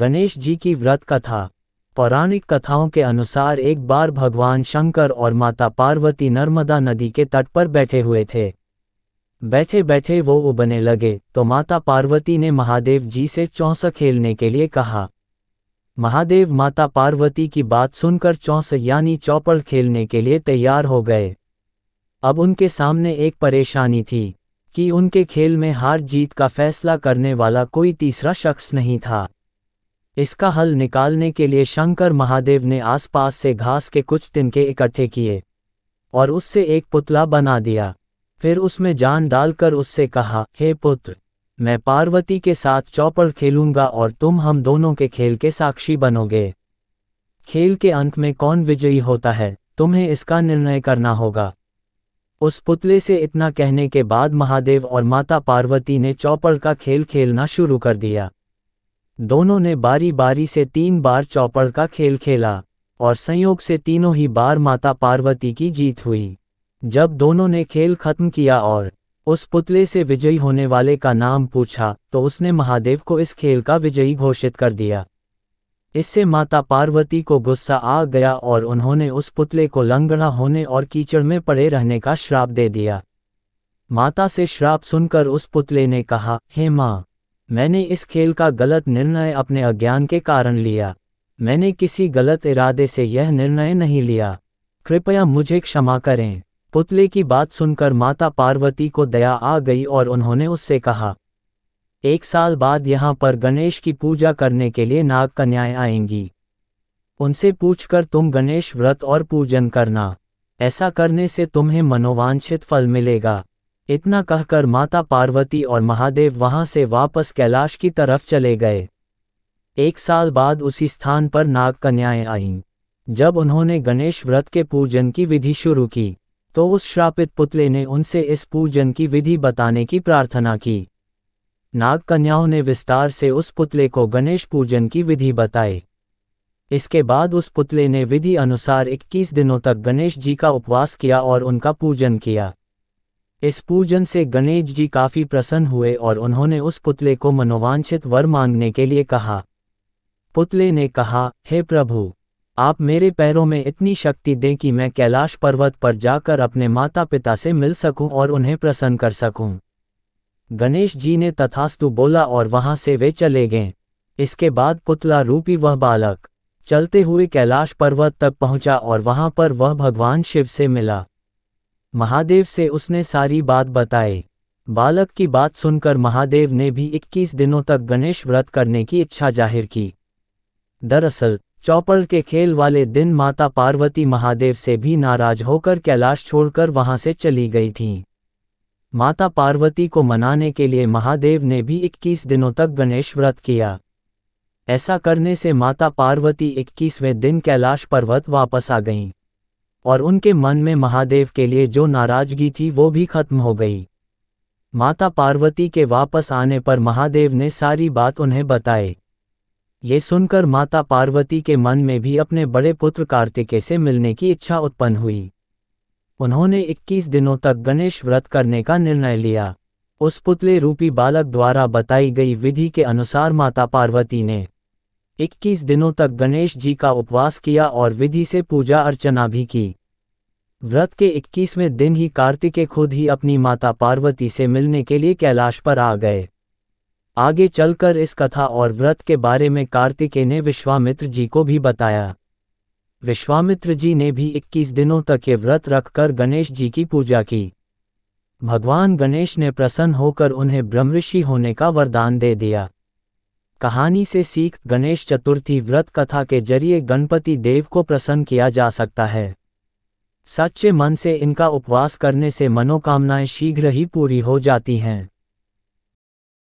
गणेश जी की व्रत कथा पौराणिक कथाओं के अनुसार एक बार भगवान शंकर और माता पार्वती नर्मदा नदी के तट पर बैठे हुए थे बैठे बैठे वो उबने लगे तो माता पार्वती ने महादेव जी से चौंस खेलने के लिए कहा महादेव माता पार्वती की बात सुनकर चौंस यानी चौपड़ खेलने के लिए तैयार हो गए अब उनके सामने एक परेशानी थी कि उनके खेल में हार जीत का फैसला करने वाला कोई तीसरा शख्स नहीं था इसका हल निकालने के लिए शंकर महादेव ने आसपास से घास के कुछ तिनके इकट्ठे किए और उससे एक पुतला बना दिया फिर उसमें जान डालकर उससे कहा हे पुत्र मैं पार्वती के साथ चौपड़ खेलूंगा और तुम हम दोनों के खेल के साक्षी बनोगे खेल के अंत में कौन विजयी होता है तुम्हें इसका निर्णय करना होगा उस पुतले से इतना कहने के बाद महादेव और माता पार्वती ने चौपड़ का खेल खेलना शुरू कर दिया दोनों ने बारी बारी से तीन बार चौपड़ का खेल खेला और संयोग से तीनों ही बार माता पार्वती की जीत हुई जब दोनों ने खेल खत्म किया और उस पुतले से विजयी होने वाले का नाम पूछा तो उसने महादेव को इस खेल का विजयी घोषित कर दिया इससे माता पार्वती को गुस्सा आ गया और उन्होंने उस पुतले को लंगड़ा होने और कीचड़ में पड़े रहने का श्राप दे दिया माता से श्राप सुनकर उस पुतले ने कहा हे माँ मैंने इस खेल का गलत निर्णय अपने अज्ञान के कारण लिया मैंने किसी गलत इरादे से यह निर्णय नहीं लिया कृपया मुझे क्षमा करें पुतले की बात सुनकर माता पार्वती को दया आ गई और उन्होंने उससे कहा एक साल बाद यहाँ पर गणेश की पूजा करने के लिए नाग कन्याएं आएंगी उनसे पूछकर तुम गणेश व्रत और पूजन करना ऐसा करने से तुम्हें मनोवांछित फल मिलेगा इतना कहकर माता पार्वती और महादेव वहां से वापस कैलाश की तरफ चले गए एक साल बाद उसी स्थान पर नाग कन्याएं आईं जब उन्होंने गणेश व्रत के पूजन की विधि शुरू की तो उस श्रापित पुतले ने उनसे इस पूजन की विधि बताने की प्रार्थना की नाग कन्याओं ने विस्तार से उस पुतले को गणेश पूजन की विधि बताई इसके बाद उस पुतले ने विधि अनुसार 21 दिनों तक गणेश जी का उपवास किया और उनका पूजन किया इस पूजन से गणेश जी काफी प्रसन्न हुए और उन्होंने उस पुतले को मनोवांछित वर मांगने के लिए कहा पुतले ने कहा हे प्रभु आप मेरे पैरों में इतनी शक्ति दें कि मैं कैलाश पर्वत पर जाकर अपने माता पिता से मिल सकूं और उन्हें प्रसन्न कर सकूं। गणेश जी ने तथास्तु बोला और वहां से वे चले गए इसके बाद पुतला रूपी वह बालक चलते हुए कैलाश पर्वत तक पहुंचा और वहां पर वह भगवान शिव से मिला महादेव से उसने सारी बात बताई बालक की बात सुनकर महादेव ने भी 21 दिनों तक गणेश व्रत करने की इच्छा जाहिर की दरअसल चौपड़ के खेल वाले दिन माता पार्वती महादेव से भी नाराज होकर कैलाश छोड़कर वहां से चली गई थीं। माता पार्वती को मनाने के लिए महादेव ने भी 21 दिनों तक गणेश व्रत किया ऐसा करने से माता पार्वती 21वें दिन कैलाश पर्वत वापस आ गईं। और उनके मन में महादेव के लिए जो नाराजगी थी वो भी खत्म हो गई माता पार्वती के वापस आने पर महादेव ने सारी बात उन्हें बताई ये सुनकर माता पार्वती के मन में भी अपने बड़े पुत्र कार्तिकेय से मिलने की इच्छा उत्पन्न हुई उन्होंने 21 दिनों तक गणेश व्रत करने का निर्णय लिया उस पुतले रूपी बालक द्वारा बताई गई विधि के अनुसार माता पार्वती ने इक्कीस दिनों तक गणेश जी का उपवास किया और विधि से पूजा अर्चना भी की व्रत के इक्कीसवें दिन ही कार्तिकेय खुद ही अपनी माता पार्वती से मिलने के लिए कैलाश पर आ गए आगे चलकर इस कथा और व्रत के बारे में कार्तिकेय ने विश्वामित्र जी को भी बताया विश्वामित्र जी ने भी 21 दिनों तक ये व्रत रखकर गणेश जी की पूजा की भगवान गणेश ने प्रसन्न होकर उन्हें ब्रह्मऋषि होने का वरदान दे दिया कहानी से सीख गणेश चतुर्थी व्रत कथा के जरिए गणपति देव को प्रसन्न किया जा सकता है सच्चे मन से इनका उपवास करने से मनोकामनाएं शीघ्र ही पूरी हो जाती हैं